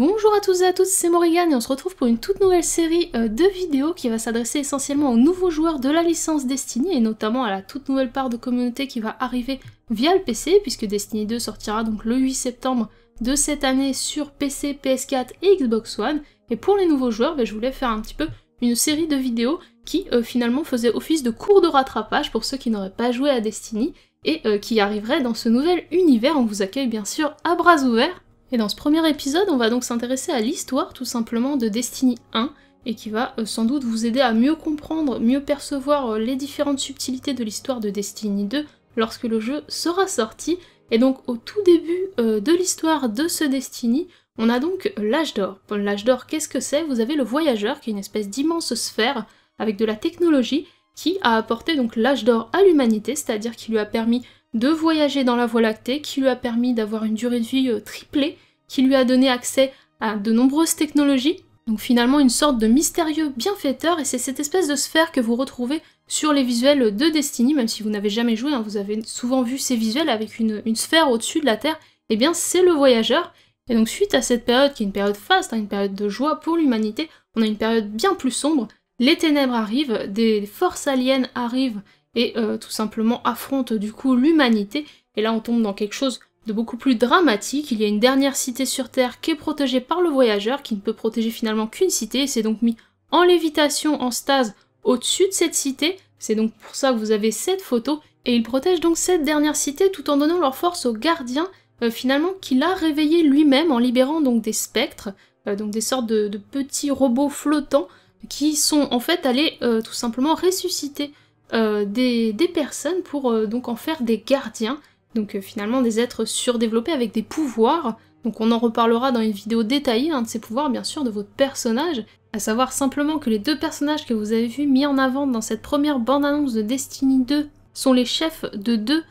Bonjour à tous et à toutes, c'est Morrigan et on se retrouve pour une toute nouvelle série euh, de vidéos qui va s'adresser essentiellement aux nouveaux joueurs de la licence Destiny et notamment à la toute nouvelle part de communauté qui va arriver via le PC puisque Destiny 2 sortira donc le 8 septembre de cette année sur PC, PS4 et Xbox One. Et pour les nouveaux joueurs, ben, je voulais faire un petit peu une série de vidéos qui euh, finalement faisait office de cours de rattrapage pour ceux qui n'auraient pas joué à Destiny et euh, qui arriveraient dans ce nouvel univers. On vous accueille bien sûr à bras ouverts et dans ce premier épisode, on va donc s'intéresser à l'histoire tout simplement de Destiny 1 et qui va euh, sans doute vous aider à mieux comprendre, mieux percevoir euh, les différentes subtilités de l'histoire de Destiny 2 lorsque le jeu sera sorti. Et donc au tout début euh, de l'histoire de ce Destiny, on a donc l'âge d'or. L'âge d'or, qu'est-ce que c'est Vous avez le voyageur qui est une espèce d'immense sphère avec de la technologie qui a apporté donc l'âge d'or à l'humanité, c'est-à-dire qui lui a permis de voyager dans la Voie lactée qui lui a permis d'avoir une durée de vie euh, triplée, qui lui a donné accès à de nombreuses technologies. Donc finalement une sorte de mystérieux bienfaiteur et c'est cette espèce de sphère que vous retrouvez sur les visuels de Destiny, même si vous n'avez jamais joué, hein, vous avez souvent vu ces visuels avec une, sphère au-dessus de la Terre, et eh bien c'est le voyageur. Et donc suite à cette période qui est une période faste, hein, une période de joie pour l'humanité, on a une période bien plus sombre, les ténèbres arrivent, des forces aliens arrivent et euh, tout simplement affronte du coup l'humanité. Et là on tombe dans quelque chose de beaucoup plus dramatique. Il y a une dernière cité sur Terre qui est protégée par le voyageur, qui ne peut protéger finalement qu'une cité, et c'est donc mis en lévitation, en stase, au-dessus de cette cité. C'est donc pour ça que vous avez cette photo, et il protège donc cette dernière cité tout en donnant leur force au gardien, euh, finalement, qui l'a réveillé lui-même en libérant donc des spectres, euh, donc des sortes de, petits robots flottants, qui sont en fait allés tout simplement ressusciter euh, des, personnes pour euh, donc en faire des gardiens, donc euh, finalement des êtres surdéveloppés avec des pouvoirs. Donc on en reparlera dans une vidéo détaillée hein, de ces pouvoirs, bien sûr, de votre personnage, à savoir simplement que les deux personnages que vous avez vu mis en avant dans cette première bande-annonce de Destiny 2 sont les chefs de deux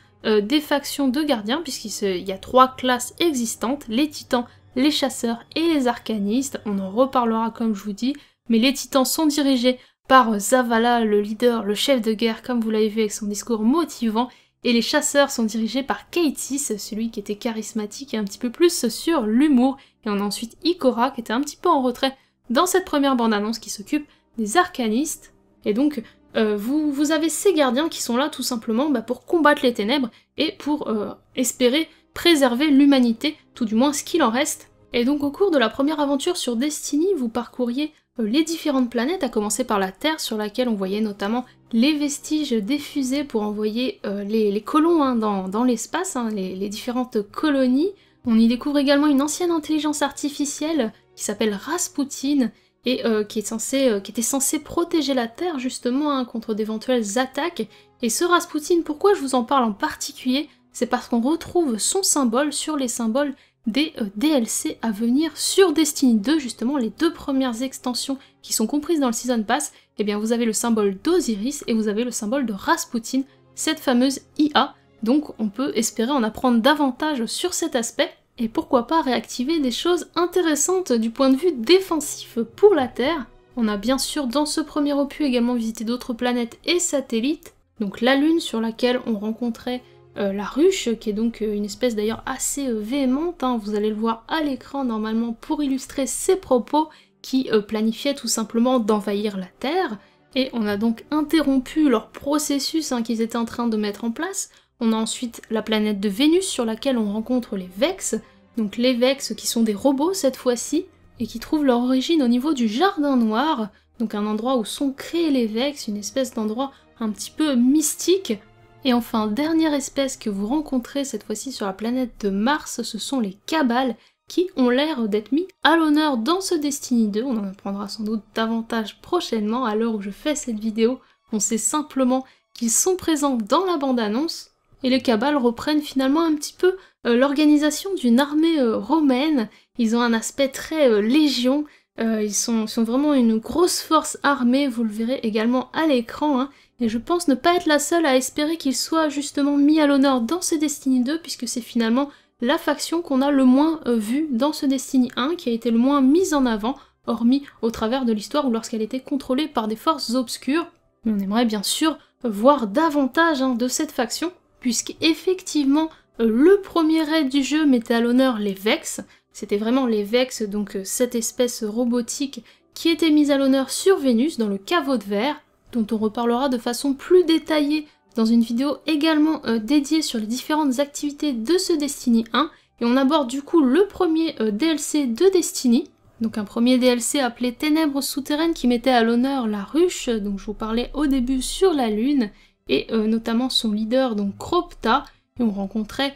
des factions de gardiens, puisqu'il y a trois classes existantes, les titans, les chasseurs et les arcanistes. On en reparlera comme je vous dis, mais les titans sont dirigés par Zavala, le leader, le chef de guerre, comme vous l'avez vu avec son discours motivant, et les chasseurs sont dirigés par Katis, celui qui était charismatique et un petit peu plus sur l'humour, et on a ensuite Ikora qui était un petit peu en retrait dans cette première bande-annonce qui s'occupe des arcanistes, et donc euh, vous, avez ces gardiens qui sont là tout simplement bah, pour combattre les ténèbres et pour euh, espérer préserver l'humanité, tout du moins ce qu'il en reste. Et donc au cours de la première aventure sur Destiny, vous parcouriez euh, les différentes planètes, à commencer par la Terre, sur laquelle on voyait notamment les vestiges des fusées pour envoyer euh, les, colons hein, dans, l'espace, hein, les, différentes colonies. On y découvre également une ancienne intelligence artificielle qui s'appelle Rasputin et euh, qui, est qui était censée protéger la Terre justement hein, contre d'éventuelles attaques. Et ce Rasputin, pourquoi je vous en parle en particulier C'est parce qu'on retrouve son symbole sur les symboles des euh, DLC à venir sur Destiny 2, justement les deux premières extensions qui sont comprises dans le Season Pass, et eh bien vous avez le symbole d'Osiris et vous avez le symbole de Rasputin, cette fameuse IA, donc on peut espérer en apprendre davantage sur cet aspect, et pourquoi pas réactiver des choses intéressantes du point de vue défensif pour la Terre. On a bien sûr dans ce premier opus également visité d'autres planètes et satellites, donc la Lune sur laquelle on rencontrait euh, la ruche, qui est donc euh, une espèce d'ailleurs assez euh, véhémente, hein. vous allez le voir à l'écran normalement pour illustrer ses propos qui planifiaient tout simplement d'envahir la Terre. Et on a donc interrompu leur processus hein, qu'ils étaient en train de mettre en place. On a ensuite la planète de Vénus sur laquelle on rencontre les Vex, donc les Vex qui sont des robots cette fois-ci, et qui trouvent leur origine au niveau du Jardin Noir, donc un endroit où sont créés les Vex, une espèce d'endroit un petit peu mystique et enfin, dernière espèce que vous rencontrez cette fois-ci sur la planète de Mars, ce sont les cabales, qui ont l'air d'être mis à l'honneur dans ce Destiny 2. On en apprendra sans doute davantage prochainement à l'heure où je fais cette vidéo. On sait simplement qu'ils sont présents dans la bande-annonce, et les cabales reprennent finalement un petit peu euh, l'organisation d'une armée euh, romaine. Ils ont un aspect très euh, légion, euh, ils sont, vraiment une grosse force armée, vous le verrez également à l'écran. Hein. et je pense ne pas être la seule à espérer qu'ils soient justement mis à l'honneur dans ce Destiny 2, puisque c'est finalement la faction qu'on a le moins euh, vue dans ce Destiny 1, qui a été le moins mise en avant, hormis au travers de l'histoire ou lorsqu'elle était contrôlée par des forces obscures. Mais on aimerait bien sûr voir davantage hein, de cette faction, puisque effectivement euh, le premier raid du jeu mettait à l'honneur les Vex, c'était vraiment les Vex, donc euh, cette espèce robotique qui était mise à l'honneur sur Vénus dans le caveau de verre, dont on reparlera de façon plus détaillée dans une vidéo également euh, dédiée sur les différentes activités de ce Destiny 1, et on aborde du coup le premier euh, DLC de Destiny, donc un premier DLC appelé Ténèbres souterraines qui mettait à l'honneur la ruche, dont je vous parlais au début sur la Lune, et notamment son leader, donc Cropta, et on rencontrait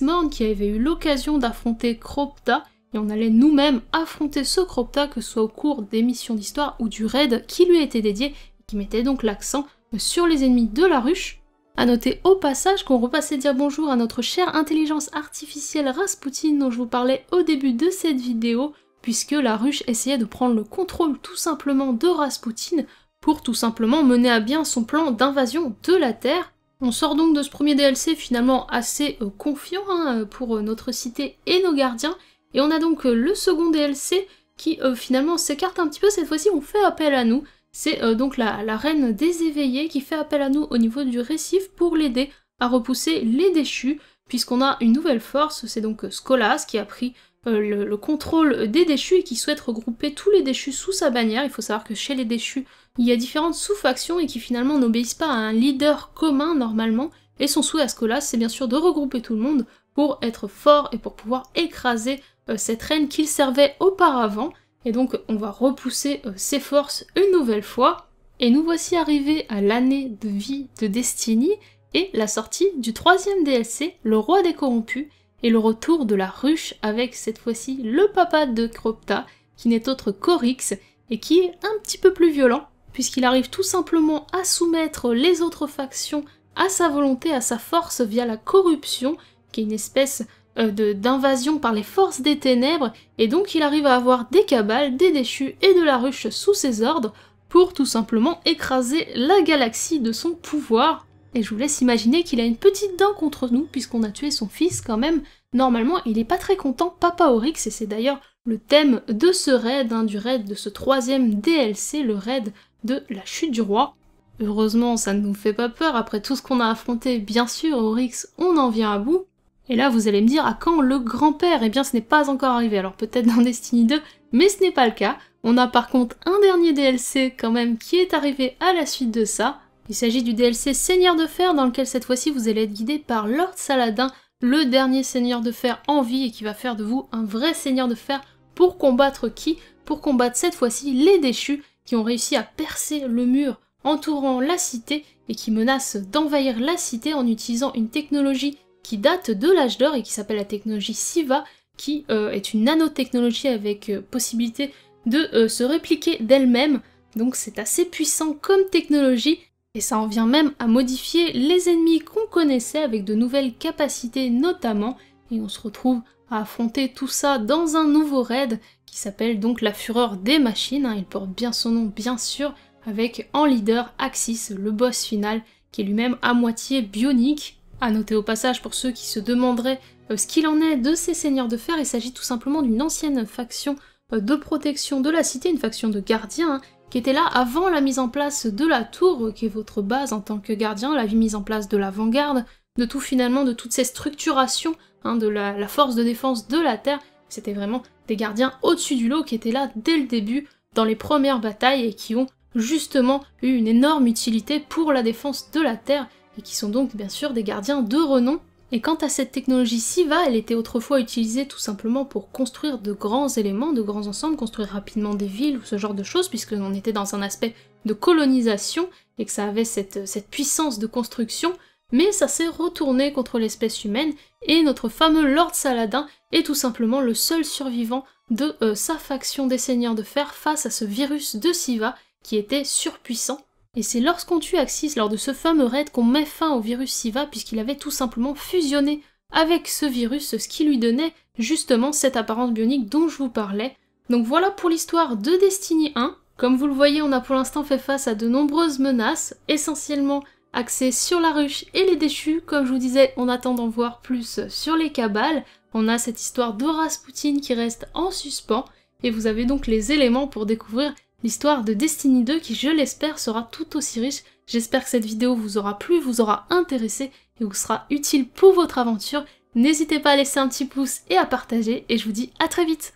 Morn qui avait eu l'occasion d'affronter Cropta et on allait nous-mêmes affronter ce Cropta que ce soit au cours des missions d'histoire ou du raid qui lui était dédié et qui mettait donc l'accent sur les ennemis de la ruche. À noter au passage qu'on repassait dire bonjour à notre chère intelligence artificielle Rasputin dont je vous parlais au début de cette vidéo puisque la ruche essayait de prendre le contrôle tout simplement de Rasputin pour tout simplement mener à bien son plan d'invasion de la Terre on sort donc de ce premier DLC finalement assez euh, confiant hein, euh, pour euh, notre cité et nos gardiens, et on a donc le second DLC qui finalement s'écarte un petit peu, cette fois-ci on fait appel à nous, c'est donc la, la, reine des éveillés qui fait appel à nous au niveau du récif pour l'aider à repousser les déchus, puisqu'on a une nouvelle force, c'est donc Scolas qui a pris euh, le, contrôle des déchus et qui souhaite regrouper tous les déchus sous sa bannière. Il faut savoir que chez les déchus, il y a différentes sous-factions et qui finalement n'obéissent pas à un leader commun normalement. Et son souhait à ce c'est bien sûr de regrouper tout le monde pour être fort et pour pouvoir écraser euh, cette reine qu'il servait auparavant. Et donc on va repousser euh, ses forces une nouvelle fois. Et nous voici arrivés à l'année de vie de Destiny et la sortie du troisième DLC, Le Roi des Corrompus, et le retour de la ruche avec cette fois-ci le papa de Cropta, qui n'est autre qu'Oryx, et qui est un petit peu plus violent, puisqu'il arrive tout simplement à soumettre les autres factions à sa volonté, à sa force via la corruption, qui est une espèce euh, de d'invasion par les forces des ténèbres, et donc il arrive à avoir des cabales, des déchus et de la ruche sous ses ordres pour tout simplement écraser la galaxie de son pouvoir, et je vous laisse imaginer qu'il a une petite dent contre nous, puisqu'on a tué son fils quand même. Normalement, il est pas très content, Papa Oryx, et c'est d'ailleurs le thème de ce raid, hein, du raid de ce troisième DLC, le raid de la chute du roi. Heureusement, ça ne nous fait pas peur, après tout ce qu'on a affronté, bien sûr, Oryx, on en vient à bout. Et là, vous allez me dire, à quand le grand-père Eh bien, ce n'est pas encore arrivé, alors peut-être dans Destiny 2, mais ce n'est pas le cas. On a par contre un dernier DLC quand même qui est arrivé à la suite de ça, il s'agit du DLC Seigneur de Fer dans lequel cette fois-ci vous allez être guidé par Lord Saladin, le dernier Seigneur de Fer en vie et qui va faire de vous un vrai Seigneur de Fer pour combattre qui Pour combattre cette fois-ci les déchus qui ont réussi à percer le mur entourant la cité et qui menacent d'envahir la cité en utilisant une technologie qui date de l'âge d'or et qui s'appelle la technologie SIVA qui euh, est une nanotechnologie avec euh, possibilité de euh, se répliquer d'elle-même. Donc c'est assez puissant comme technologie et ça en vient même à modifier les ennemis qu'on connaissait avec de nouvelles capacités notamment, et on se retrouve à affronter tout ça dans un nouveau raid qui s'appelle donc la fureur des machines, hein. il porte bien son nom bien sûr, avec en leader Axis, le boss final, qui est lui-même à moitié bionique. À noter au passage pour ceux qui se demanderaient euh, ce qu'il en est de ces seigneurs de fer, il s'agit tout simplement d'une ancienne faction euh, de protection de la cité, une faction de gardiens, hein, qui était là avant la mise en place de la tour, euh, qui est votre base en tant que gardien, la mise en place de l'avant-garde, de tout finalement, de toutes ces structurations, hein, de la force de défense de la Terre. C'était vraiment des gardiens au-dessus du lot qui étaient là dès le début, dans les premières batailles, et qui ont justement eu une énorme utilité pour la défense de la Terre, et qui sont donc bien sûr des gardiens de renom et quant à cette technologie SIVA, elle était autrefois utilisée tout simplement pour construire de grands éléments, de grands ensembles, construire rapidement des villes ou ce genre de choses, puisque on était dans un aspect de colonisation et que ça avait cette, puissance de construction, mais ça s'est retourné contre l'espèce humaine et notre fameux Lord Saladin est tout simplement le seul survivant de euh, sa faction des seigneurs de fer face à ce virus de SIVA qui était surpuissant et c'est lorsqu'on tue Axis lors de ce fameux raid qu'on met fin au virus SIVA puisqu'il avait tout simplement fusionné avec ce virus, ce qui lui donnait justement cette apparence bionique dont je vous parlais. Donc voilà pour l'histoire de Destiny 1. Comme vous le voyez, on a pour l'instant fait face à de nombreuses menaces, essentiellement axées sur la ruche et les déchus. Comme je vous disais, on attend d'en voir plus sur les cabales. On a cette histoire de Poutine qui reste en suspens, et vous avez donc les éléments pour découvrir l'histoire de Destiny 2 qui, je l'espère, sera tout aussi riche. J'espère que cette vidéo vous aura plu, vous aura intéressé et vous sera utile pour votre aventure. N'hésitez pas à laisser un petit pouce et à partager et je vous dis à très vite